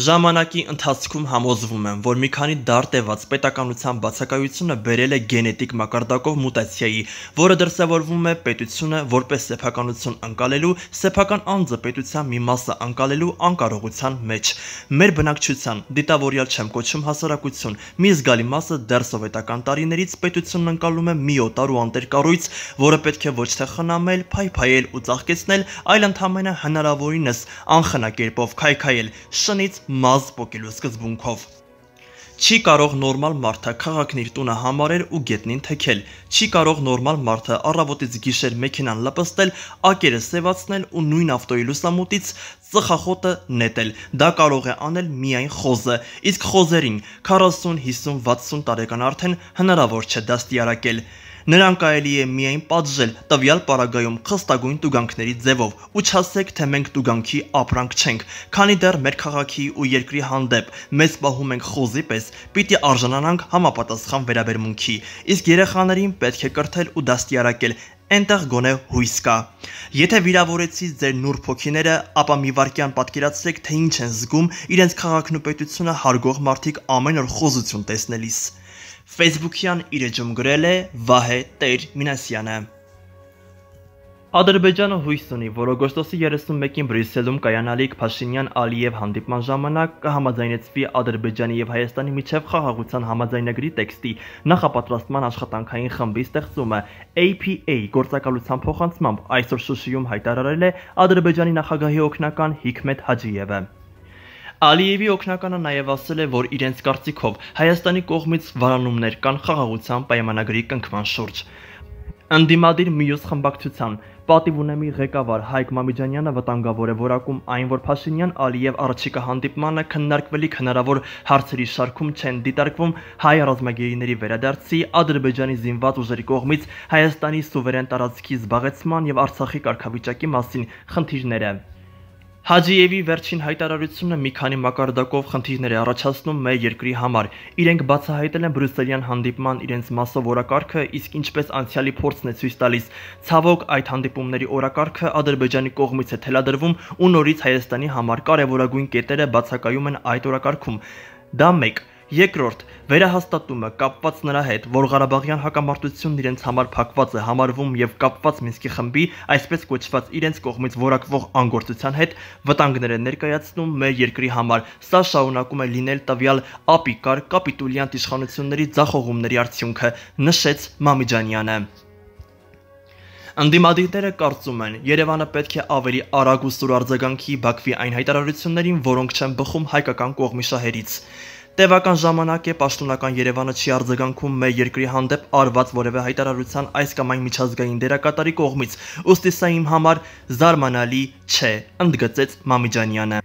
Ժամանակի ընթացքում համոզվում եմ, որ մի քանի դար տևած պետականության բացակայությունը բերել է գենետիկ մակարդակով մուտացիայի, որը դրսևորվում է պետությունը որպես սեփականություն ընկալելու, սեփական անձը պետության մի մասը ընկալելու անկարողության մեջ։ Մեր բնակչության դիտավորյալ չեմ կոչում հասարակություն, մի զգալի մասը դեռ սովետական տարիներից պետությունն ընկալում է մի օտար ու անտեր կառույց, որը պետք է ոչ թե խնամել, փայփայել ու ծաղկեցնել, այլ ընդամենը հնարավորինս անխնակերպով քայքայել, շնից մազ պոկելու սկզբունքով։ Չի կարող նորմալ մարդը քաղաքն իր տունը համարել ու գետնին թեքել։ Չի կարող նորմալ մարդը առավոտից գիշեր մեքենան լպստել, ակերը սևացնել ու նույն ավտոյի լուսամուտից ծխախոտը նետել։ Դա կարող է անել միայն խոզը, իսկ խոզերին 40, 50, 60 տարեկան արդեն հնարավոր չէ դաստիարակել։ դա Նրան կարելի է միայն պատժել տվյալ պարագայում խստագույն տուգանքների ձևով ու չասեք, թե մենք տուգանքի ապրանք չենք, քանի դեռ մեր քաղաքի ու երկրի հանդեպ մեզ պահում ենք խոզի պես, պիտի արժանանանք համապատասխան վերաբերմունքի։ Իսկ երեխաներին պետք է կրթել ու դաստիարակել Այնտեղ գոնե հույս կա։ Եթե վիրավորեցի ձեր նուրբ հոգիները, ապա մի վարքյան պատկերացրեք, թե ինչ են զգում իրենց քաղաքն ու պետությունը հարգող մարդիկ ամեն օր խոզություն տեսնելիս։ Facebook-յան իր էջում գրել է Վահե Տեր Մինասյանը։ Ադրբեջանը հույս ունի, որ օգոստոսի 31-ին Բրյուսելում կայանալիք Փաշինյան-Ալիև հանդիպման ժամանակ կհամաձայնեցվի Ադրբեջանի եւ Հայաստանի միջև խաղաղության համաձայնագրի տեքստի նախապատրաստման աշխատանքային խմբի ստեղծումը APA գործակալության փոխանցմամբ այսօր Շուշիում հայտարարել է Ադրբեջանի նախագահի օգնական Հիքմետ Հաջիևը։ Ալիևի օկնականը նաև ասել է, որ իրենց կարծիքով Հայաստանի կողմից վարանումներ կան խաղաղության պայմանագրի կնքման շուրջ։ Ընդդիմադիր մյուս խմբակցության պատիվ ունեմի ղեկավար Հայկ Մամիջանյանը վտանգավոր է որակում այն, որ Փաշինյան Ալիև առաջիկա հանդիպմանը քննարկվելիք հնարավոր հարցերի շարքում չեն դիտարկվում հայ ռազմագերիների վերադարձի Ադրբեջանի զինված ուժերի կողմից Հայաստանի սուվերեն տարածքի զբաղեցման եւ Արցախի կարգավիճակի մասին խնդիրները։ Հաջիևի վերջին հայտարարությունը մի քանի մակարդակով խնդիրներ է առաջացնում մեր երկրի համար։ Իրենք բացահայտել են բրյուսելյան հանդիպման իրենց մասսովորակարգը, իսկ ինչպես անցյալի փորձն է ցույց տալիս, ցավոք այդ հանդիպումների օրակարգը Ադրբեջանի կողմից է թելադրվում ու նորից Հայաստանի համար կարևորագույն կետերը բացակայում են այդ օրակարգում։ Դա 1 Երկրորդ՝ վերահաստատումը կապված նրա հետ, որ Ղարաբաղյան հակամարտությունն իրենց համար փակված է համարվում եւ կապված Մինսկի խմբի, այսպես կոչված իրենց կողմից որակվող անգործության հետ, վտանգներ է ներկայացնում մեր երկրի համար։ Սա շարունակում է լինել տվյալ ԱՊԻ կար կապիտուլյան իշխանությունների ձախողումների արդյունքը, նշեց Մամիջանյանը։ Անդիմադիտները կարծում են, Երևանը պետք է ավելի արագ ու սուր արձագանքի Բաքվի այն հայտարարություններին, որոնք չեն բխում հայկական կողմի շահերից։ Տևական ժամանակ է պաշտոնական Երևանը չի արձագանքում մեր երկրի հանդեպ արված որևէ հայտարարության այս կամ այն միջազգային դերակատարի կողմից, ուստի սա իմ համար զարմանալի չէ, ընդգծեց Մամիջանյանը։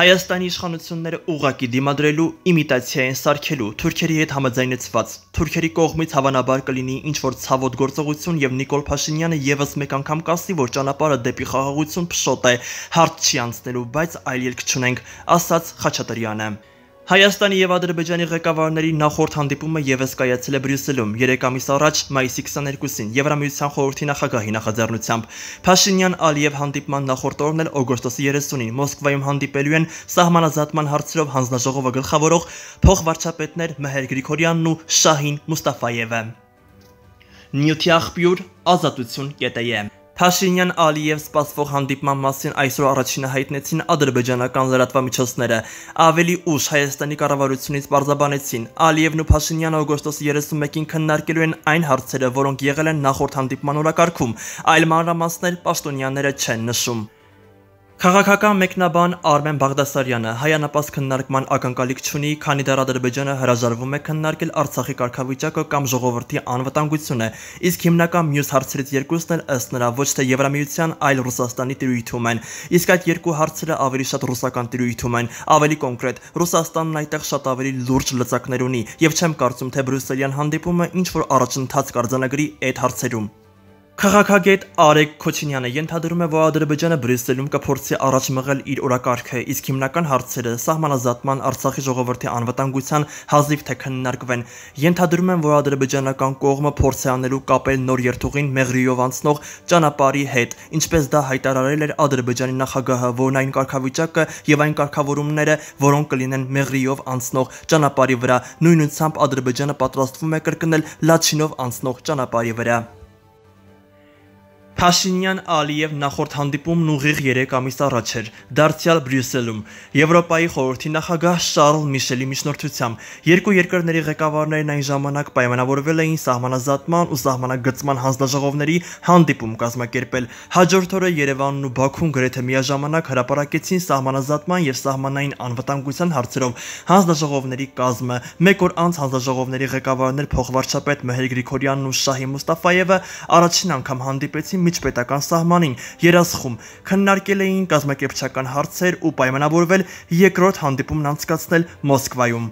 Հայաստանի իշխանությունները ուղակի դիմադրելու իմիտացիա են սարքելու Թուրքերի հետ համաձայնեցված։ Թուրքերի կողմից հավանաբար կլինի ինչ որ ցավոտ գործողություն եւ Նիկոլ Փաշինյանը եւս մեկ անգամ կասի, որ ճանապարհը դեպի խաղաղություն փշոտ է, հարց չի անցնելու, բայց այլ ելք չունենք, ասաց Խաչատրյանը։ Հայաստանի եւ Ադրբեջանի ղեկավարների նախորդ հանդիպումը եւս կայացել է Բրյուսելում 3 ամիս առաջ մայիսի 22-ին Եվրամիության խորհրդի նախագահի նախաձեռնությամբ։ Փաշինյան-Ալիև հանդիպման նախորդ օրն էլ օգոստոսի 30-ին Մոսկվայում հանդիպելու են սահմանազատման հարցերով հանձնաժողովը գլխավորող փոխվարչապետներ Մհեր Գրիգորյանն ու Շահին Մուստաֆայևը։ Նյութի աղբյուր ազատություն գետեյե Փաշինյան-Ալիև սպասվող հանդիպման մասին այսօր առաջինահայտնեցին ադրբեջանական լրատվամիջոցները։ Ավելի ուշ Հայաստանի կառավարությունից բարձաբանեցին. Ալիևն ու Փաշինյանը օգոստոսի 31-ին քննարկելու են այն հարցերը, որոնք եղել են նախորդ հանդիպման օրակարգում, այլ մանրամասներ Պաշտոնյանները չեն նշում։ Քաղաքական մեկնաբան Արմեն Բաղդասարյանը հայանապաստ քննարկման ակնկալիք չունի, քանի դեռ Ադրբեջանը հրաժարվում է քննարկել Արցախի կարգավիճակը կամ ժողովրդի անվտանգությունը, իսկ հիմնական մյուս հարցերից երկուսն էլ ըստ նրա ոչ թե Եվրամիության, այլ Ռուսաստանի տիրույթում են։ Իսկ այդ երկու հարցերը ավելի շատ ռուսական տիրույթում են։ Ավելի կոնկրետ, Ռուսաստանն այդտեղ շատ ավելի լուրջ լծակներ ունի, եւ չեմ կարծում, թե բրյուսելյան հանդիպումը ինչ որ առաջընթաց կարձանագրի այդ հարցերում։ Քաղաքագետ Արեգ Քոչինյանը ենթադրում է, որ Ադրբեջանը Բրյուսելում կփորձի առաջ մղել իր օրակարգը, իսկ հիմնական հարցերը սահմանազատման, Արցախի ժողովրդի անվտանգության հազիվ թե քննարկվեն։ Ենթադրում են, որ ադրբեջանական կողմը փորձ է անելու կապել նոր երթուղին Մեղրիով անցնող ճանապարհի հետ, ինչպես դա հայտարարել էր Ադրբեջանի նախագահը, որն այն կարգավիճակը եւ այն կարգավորումները, որոնք կլինեն Մեղրիով անցնող ճանապարհի վրա, նույնությամբ Ադրբեջանը պատրաստվում է կրկնել Լաչինով անցնող ճանապարհի վրա։ Փաշինյան-Ալիև նախորդ հանդիպումն ուղիղ 3 ամիս առաջ էր Դարձյալ Բրյուսելում Եվրոպայի խորհրդի նախագահ Շարլ Միշելի միջնորդությամբ երկու երկրների ղեկավարներն այն ժամանակ պայմանավորվել էին սահմանազատման ու սահմանագծման հանձնաժողովների հանդիպում կազմակերպել հաջորդ օրը Երևանն ու Բաքուն գրեթե միաժամանակ հրապարակեցին սահմանազատման եւ սահմանային անվտանգության հարցերով հանձնաժողովների կազմը մեկ օր անց հանձնաժողովների ղեկավարներ փոխվարչապետ Մհեր Գրիգորյանն ու Շահի Մուստաֆաևը առաջին անգամ հանդիպեցին միջպետական սահմանին երասխում քննարկել էին կազմակերպչական հարցեր ու պայմանավորվել երկրորդ հանդիպումն անցկացնել Մոսկվայում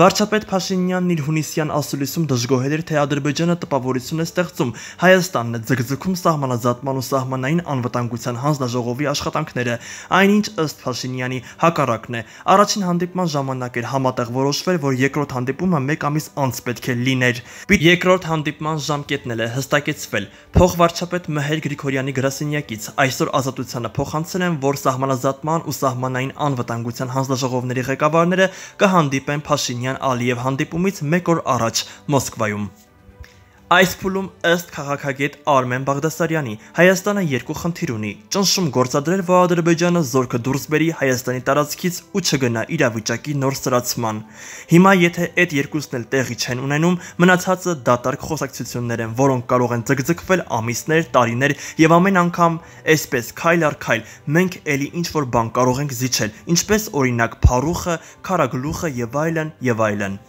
Վարչապետ Փաշինյանն իր հունիսյան ասուլիսում դժգոհել էր, թե Ադրբեջանը տպավորություն է ստեղծում, Հայաստանն է ձգձգում սահմանազատման ու սահմանային անվտանգության հանձնաժողովի աշխատանքները, այնինչ ըստ Փաշինյանի հակառակն է։ Առաջին հանդիպման ժամանակ էր համատեղ որոշվել, որ երկրորդ հանդիպումը 1 ամիս անց պետք է լիներ։ Երկրորդ հանդիպման ժամկետն էլ է հստակեցվել։ Փոխվարչապետ Մհեր Գրիգորյանի գրասենյակից այսօր ազատությանը փոխանցել են, որ սահմանազատման ու սահմանային անվտանգության հանձնաժողովների ղեկավարները կհանդիպեն Փաշինյանի Սիմոնյան Ալիև հանդիպումից մեկ օր առաջ Մոսկվայում։ Այս փուլում ըստ քաղաքագետ Արմեն Բաղդասարյանի Հայաստանը երկու խնդիր ունի. ճնշում գործադրել, որ Ադրբեջանը զորքը դուրս բերի Հայաստանի տարածքից ու չգնա իրավիճակի նոր սրացման։ Հիմա եթե այդ երկուսն էլ տեղի չեն ունենում, մնացածը դատարկ խոսակցություններ են, որոնք կարող են ձգձգվել ամիսներ, տարիներ եւ ամեն անգամ այսպես քայլ առ քայլ մենք ելի ինչ որ բան կարող ենք զիջել, ինչպես օրինակ փառուխը, քարագլուխը եւ այլն եւ այլն։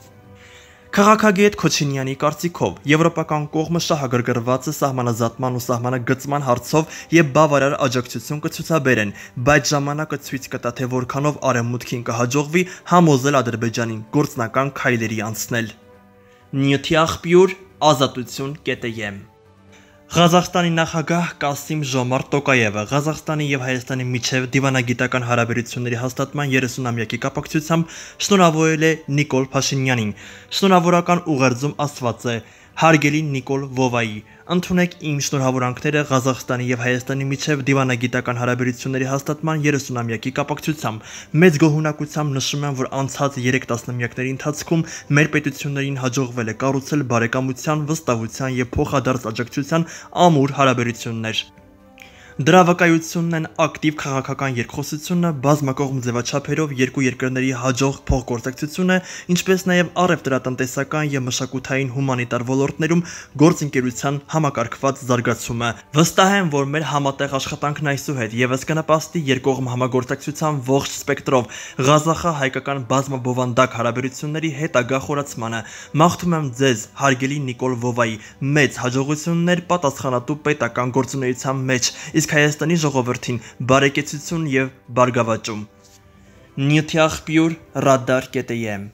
Քաղաքագետ Քոչինյանի կարծիքով եվրոպական կողմը շահագրգռված է սահմանազատման ու սահմանագծման հարցով եւ բավարար աջակցություն կցուցաբերեն, բայց ժամանակը ցույց կտա թե որքանով արևմուտքին կհաջողվի համոզել Ադրբեջանին գործնական քայլերի անցնել։ Նյութի աղբյուր ազատություն.am Ղազախստանի նախագահ Կասիմ Ժոմար Տոկաևը Ղազախստանի եւ Հայաստանի միջև դիվանագիտական հարաբերությունների հաստատման 30-ամյակի կապակցությամբ շնորհավորել է Նիկոլ Փաշինյանին։ Շնորհավորական ուղերձում ասված է հարգելի Նիկոլ Վովայի, ընդունեք իմ շնորհավորանքները Ղազախստանի եւ Հայաստանի միջև դիվանագիտական հարաբերությունների հաստատման 30-ամյակի կապակցությամբ։ Մեծ գոհունակությամբ նշում եմ, որ անցած 3 տասնամյակների ընթացքում մեր պետություններին հաջողվել է կառուցել բարեկամության, վստահության եւ փոխադարձ աջակցության ամուր հարաբերություններ։ Դրա վկայությունն են ակտիվ քաղաքական երկխոսությունը, բազմակողմ ձևաչափերով երկու երկրների հաջող փոխգործակցությունը, ինչպես նաև առևտրատնտեսական եւ մշակութային հումանիտար ոլորտներում գործընկերության համակարգված զարգացումը։ Վստահ եմ, որ մեր համատեղ աշխատանքն այսուհետ եւս կնպաստի երկկողմ համագործակցության ողջ սպեկտրով Ղազախա հայկական բազմաբովանդակ հարաբերությունների հետագա խորացմանը։ Մաղթում եմ ձեզ, հարգելի Նիկոլ Վովայի, մեծ հաջողություններ պատասխանատու պետական գործունեության մեջ։ Իսկ իսկ Հայաստանի ժողովրդին բարեկեցություն եւ բարգավաճում։ Նյութի աղբյուր radar.am